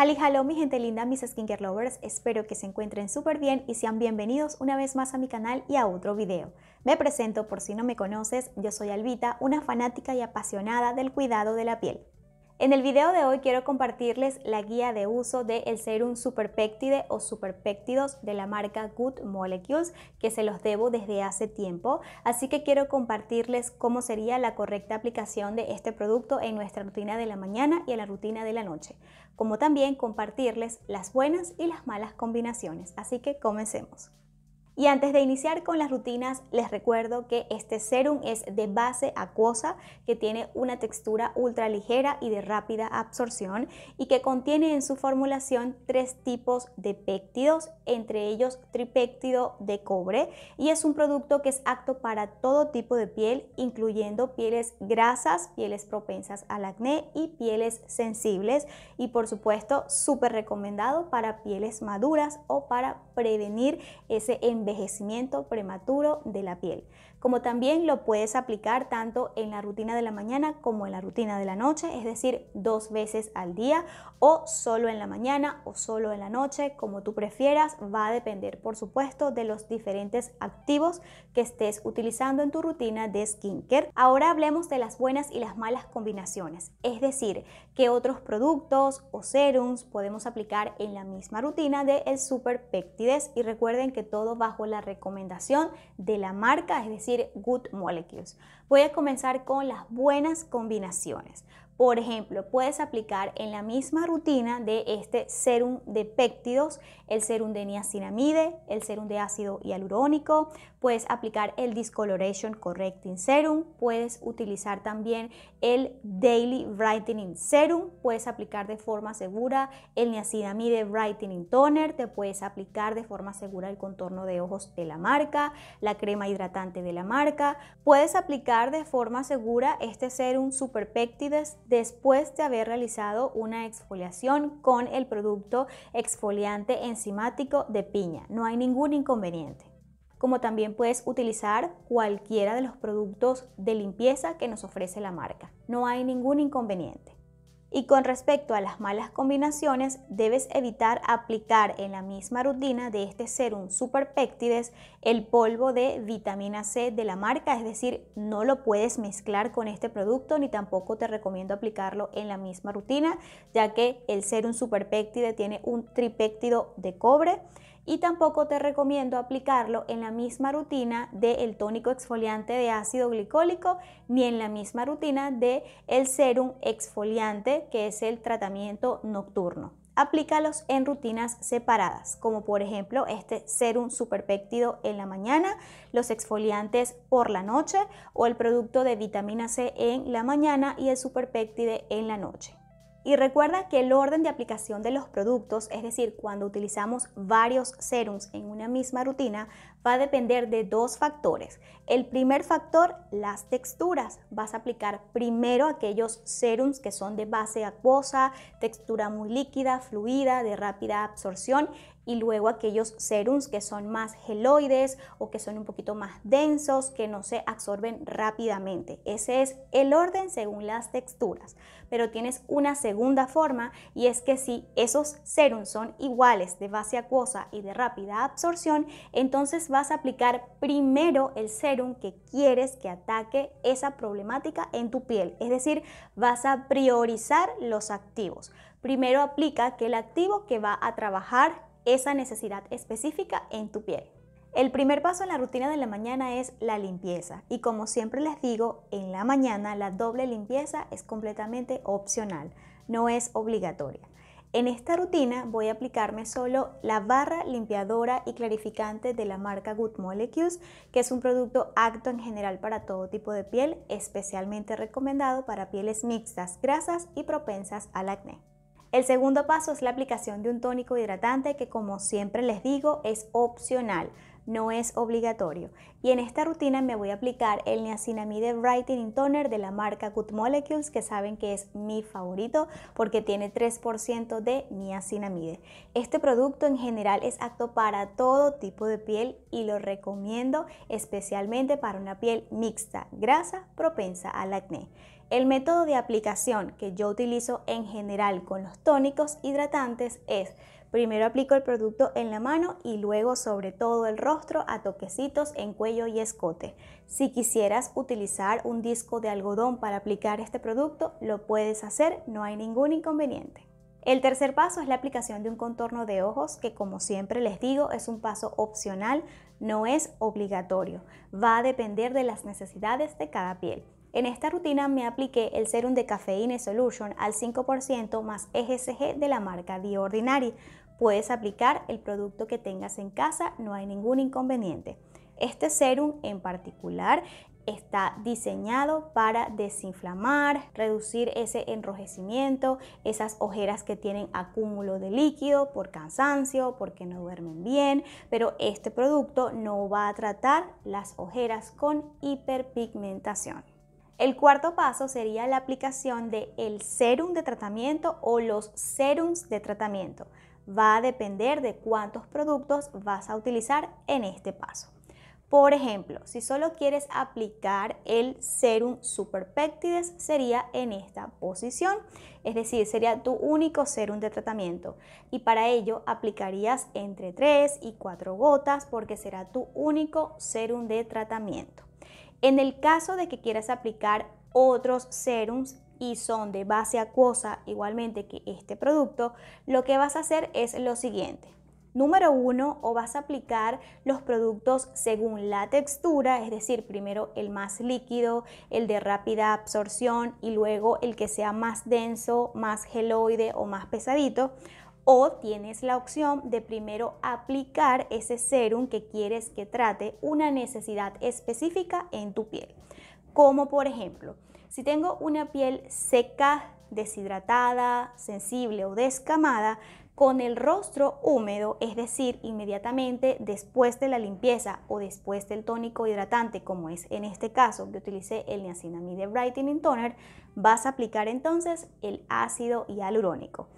Hali halo mi gente linda, mis skincare lovers, espero que se encuentren súper bien y sean bienvenidos una vez más a mi canal y a otro video. Me presento por si no me conoces, yo soy Albita, una fanática y apasionada del cuidado de la piel. En el video de hoy quiero compartirles la guía de uso del de serum Superpectide o Super péptidos de la marca Good Molecules que se los debo desde hace tiempo, así que quiero compartirles cómo sería la correcta aplicación de este producto en nuestra rutina de la mañana y en la rutina de la noche como también compartirles las buenas y las malas combinaciones. Así que comencemos. Y antes de iniciar con las rutinas, les recuerdo que este serum es de base acuosa, que tiene una textura ultra ligera y de rápida absorción y que contiene en su formulación tres tipos de péptidos, entre ellos tripéptido de cobre y es un producto que es apto para todo tipo de piel, incluyendo pieles grasas, pieles propensas al acné y pieles sensibles y por supuesto súper recomendado para pieles maduras o para prevenir ese envejecimiento envejecimiento prematuro de la piel, como también lo puedes aplicar tanto en la rutina de la mañana como en la rutina de la noche, es decir, dos veces al día o solo en la mañana o solo en la noche, como tú prefieras, va a depender por supuesto de los diferentes activos que estés utilizando en tu rutina de skincare. Ahora hablemos de las buenas y las malas combinaciones, es decir, qué otros productos o serums podemos aplicar en la misma rutina del el Super Peptides y recuerden que todo bajo la recomendación de la marca, es decir, Good Molecules. Voy a comenzar con las buenas combinaciones. Por ejemplo, puedes aplicar en la misma rutina de este serum de péptidos, el serum de niacinamide, el serum de ácido hialurónico, puedes aplicar el Discoloration Correcting Serum, puedes utilizar también el Daily Brightening Serum, puedes aplicar de forma segura el niacinamide Brightening Toner, te puedes aplicar de forma segura el contorno de ojos de la marca, la crema hidratante de la marca, puedes aplicar de forma segura este serum Super Péptides después de haber realizado una exfoliación con el producto exfoliante enzimático de piña. No hay ningún inconveniente como también puedes utilizar cualquiera de los productos de limpieza que nos ofrece la marca. No hay ningún inconveniente. Y con respecto a las malas combinaciones, debes evitar aplicar en la misma rutina de este serum Superpéctides el polvo de vitamina C de la marca, es decir, no lo puedes mezclar con este producto ni tampoco te recomiendo aplicarlo en la misma rutina, ya que el serum superpéctide tiene un tripéptido de cobre y tampoco te recomiendo aplicarlo en la misma rutina del el tónico exfoliante de ácido glicólico ni en la misma rutina del el serum exfoliante que es el tratamiento nocturno. Aplícalos en rutinas separadas, como por ejemplo este serum superpéctido en la mañana, los exfoliantes por la noche o el producto de vitamina C en la mañana y el superpéctide en la noche. Y recuerda que el orden de aplicación de los productos, es decir, cuando utilizamos varios serums en una misma rutina, va a depender de dos factores. El primer factor, las texturas. Vas a aplicar primero aquellos serums que son de base acuosa, textura muy líquida, fluida, de rápida absorción y luego aquellos serums que son más geloides o que son un poquito más densos, que no se absorben rápidamente. Ese es el orden según las texturas. Pero tienes una segunda forma y es que si esos serums son iguales de base acuosa y de rápida absorción, entonces vas a aplicar primero el serum que quieres que ataque esa problemática en tu piel. Es decir, vas a priorizar los activos. Primero aplica el activo que va a trabajar esa necesidad específica en tu piel. El primer paso en la rutina de la mañana es la limpieza y como siempre les digo, en la mañana la doble limpieza es completamente opcional, no es obligatoria. En esta rutina voy a aplicarme solo la barra limpiadora y clarificante de la marca Good Molecules, que es un producto acto en general para todo tipo de piel, especialmente recomendado para pieles mixtas, grasas y propensas al acné. El segundo paso es la aplicación de un tónico hidratante que como siempre les digo es opcional no es obligatorio. Y en esta rutina me voy a aplicar el niacinamide Brightening Toner de la marca Good Molecules, que saben que es mi favorito porque tiene 3% de niacinamide. Este producto en general es apto para todo tipo de piel y lo recomiendo especialmente para una piel mixta, grasa, propensa al acné. El método de aplicación que yo utilizo en general con los tónicos hidratantes es Primero aplico el producto en la mano y luego sobre todo el rostro a toquecitos en cuello y escote. Si quisieras utilizar un disco de algodón para aplicar este producto, lo puedes hacer, no hay ningún inconveniente. El tercer paso es la aplicación de un contorno de ojos que como siempre les digo es un paso opcional, no es obligatorio, va a depender de las necesidades de cada piel. En esta rutina me apliqué el serum de Caffeine Solution al 5% más EGCG de la marca The Ordinary. Puedes aplicar el producto que tengas en casa, no hay ningún inconveniente. Este serum en particular está diseñado para desinflamar, reducir ese enrojecimiento, esas ojeras que tienen acúmulo de líquido por cansancio, porque no duermen bien, pero este producto no va a tratar las ojeras con hiperpigmentación. El cuarto paso sería la aplicación del el serum de tratamiento o los serums de tratamiento. Va a depender de cuántos productos vas a utilizar en este paso. Por ejemplo, si solo quieres aplicar el serum Peptides sería en esta posición, es decir, sería tu único serum de tratamiento. Y para ello aplicarías entre 3 y 4 gotas porque será tu único serum de tratamiento. En el caso de que quieras aplicar otros serums y son de base acuosa igualmente que este producto, lo que vas a hacer es lo siguiente. Número uno, o vas a aplicar los productos según la textura, es decir, primero el más líquido, el de rápida absorción y luego el que sea más denso, más geloide o más pesadito o tienes la opción de primero aplicar ese serum que quieres que trate una necesidad específica en tu piel. Como por ejemplo, si tengo una piel seca, deshidratada, sensible o descamada, con el rostro húmedo, es decir, inmediatamente después de la limpieza o después del tónico hidratante, como es en este caso que utilicé el niacinamide brightening toner, vas a aplicar entonces el ácido hialurónico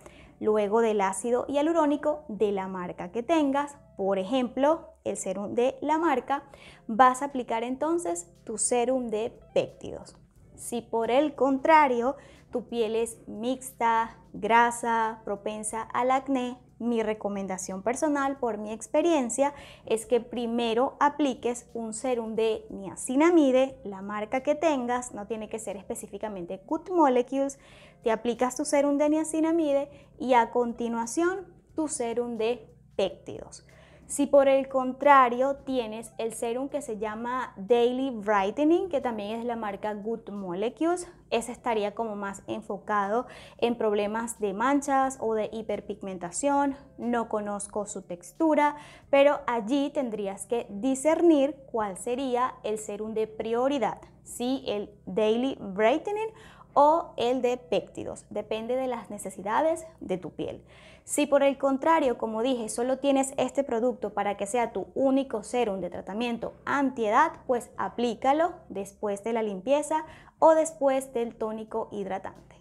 luego del ácido hialurónico de la marca que tengas, por ejemplo, el serum de la marca, vas a aplicar entonces tu serum de péptidos. Si por el contrario tu piel es mixta, grasa, propensa al acné, mi recomendación personal por mi experiencia es que primero apliques un serum de niacinamide, la marca que tengas, no tiene que ser específicamente Cut Molecules, te aplicas tu serum de niacinamide y a continuación tu serum de péptidos. Si por el contrario tienes el serum que se llama Daily Brightening, que también es la marca Good Molecules, ese estaría como más enfocado en problemas de manchas o de hiperpigmentación, no conozco su textura, pero allí tendrías que discernir cuál sería el serum de prioridad, si el Daily Brightening o el de péptidos, depende de las necesidades de tu piel. Si por el contrario, como dije, solo tienes este producto para que sea tu único serum de tratamiento antiedad, pues aplícalo después de la limpieza o después del tónico hidratante.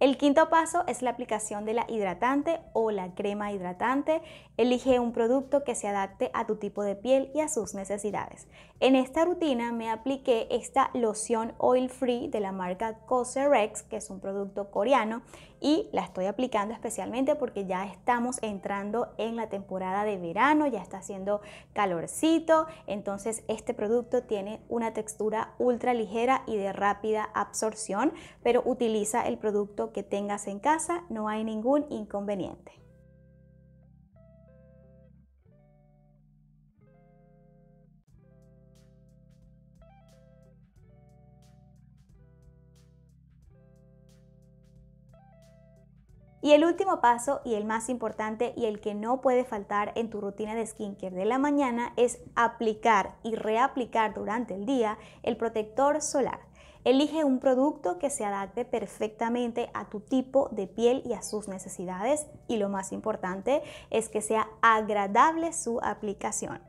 El quinto paso es la aplicación de la hidratante o la crema hidratante. Elige un producto que se adapte a tu tipo de piel y a sus necesidades. En esta rutina me apliqué esta loción oil free de la marca Cosrx, que es un producto coreano y la estoy aplicando especialmente porque ya estamos entrando en la temporada de verano, ya está haciendo calorcito, entonces este producto tiene una textura ultra ligera y de rápida absorción, pero utiliza el producto que tengas en casa, no hay ningún inconveniente. Y el último paso y el más importante y el que no puede faltar en tu rutina de skincare de la mañana es aplicar y reaplicar durante el día el protector solar. Elige un producto que se adapte perfectamente a tu tipo de piel y a sus necesidades y lo más importante es que sea agradable su aplicación.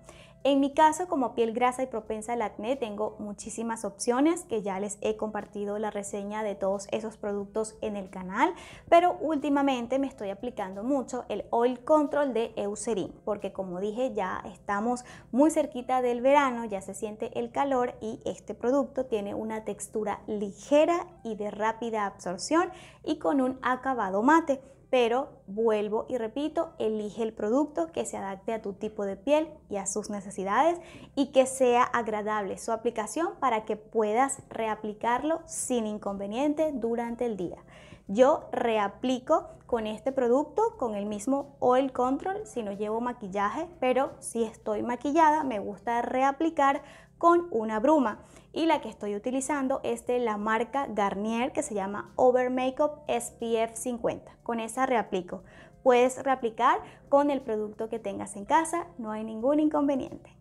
En mi caso, como piel grasa y propensa al acné, tengo muchísimas opciones que ya les he compartido la reseña de todos esos productos en el canal, pero últimamente me estoy aplicando mucho el Oil Control de Eucerin, porque como dije, ya estamos muy cerquita del verano, ya se siente el calor y este producto tiene una textura ligera y de rápida absorción y con un acabado mate pero vuelvo y repito, elige el producto que se adapte a tu tipo de piel y a sus necesidades y que sea agradable su aplicación para que puedas reaplicarlo sin inconveniente durante el día. Yo reaplico con este producto, con el mismo Oil Control, si no llevo maquillaje, pero si estoy maquillada me gusta reaplicar con una bruma. Y la que estoy utilizando es de la marca Garnier que se llama Over Makeup SPF 50. Con esa reaplico. Puedes reaplicar con el producto que tengas en casa, no hay ningún inconveniente.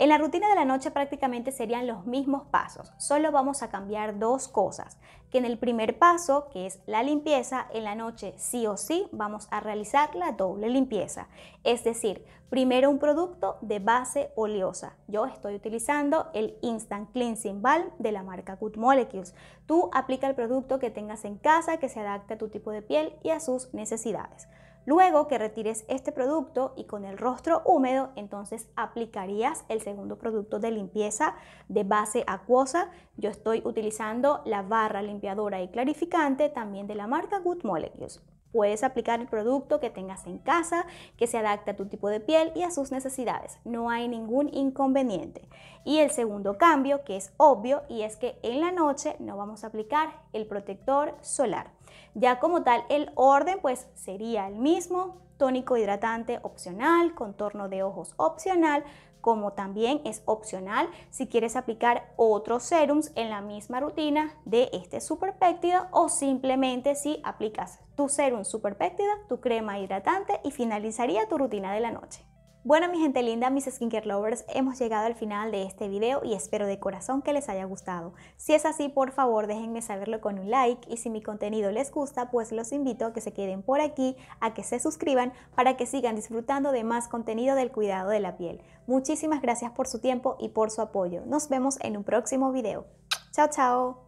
En la rutina de la noche prácticamente serían los mismos pasos, solo vamos a cambiar dos cosas, que en el primer paso, que es la limpieza, en la noche sí o sí vamos a realizar la doble limpieza, es decir, primero un producto de base oleosa. Yo estoy utilizando el Instant Cleansing Balm de la marca Good Molecules. Tú aplica el producto que tengas en casa que se adapte a tu tipo de piel y a sus necesidades. Luego que retires este producto y con el rostro húmedo, entonces aplicarías el segundo producto de limpieza de base acuosa. Yo estoy utilizando la barra limpiadora y clarificante también de la marca Good Molecules. Puedes aplicar el producto que tengas en casa, que se adapte a tu tipo de piel y a sus necesidades. No hay ningún inconveniente. Y el segundo cambio, que es obvio, y es que en la noche no vamos a aplicar el protector solar. Ya como tal, el orden pues sería el mismo, tónico hidratante opcional, contorno de ojos opcional, como también es opcional si quieres aplicar otros serums en la misma rutina de este superpéptido o simplemente si aplicas tu serum superpéptida, tu crema hidratante y finalizaría tu rutina de la noche. Bueno mi gente linda, mis skincare lovers, hemos llegado al final de este video y espero de corazón que les haya gustado. Si es así, por favor déjenme saberlo con un like y si mi contenido les gusta, pues los invito a que se queden por aquí, a que se suscriban para que sigan disfrutando de más contenido del cuidado de la piel. Muchísimas gracias por su tiempo y por su apoyo. Nos vemos en un próximo video. Chao, chao.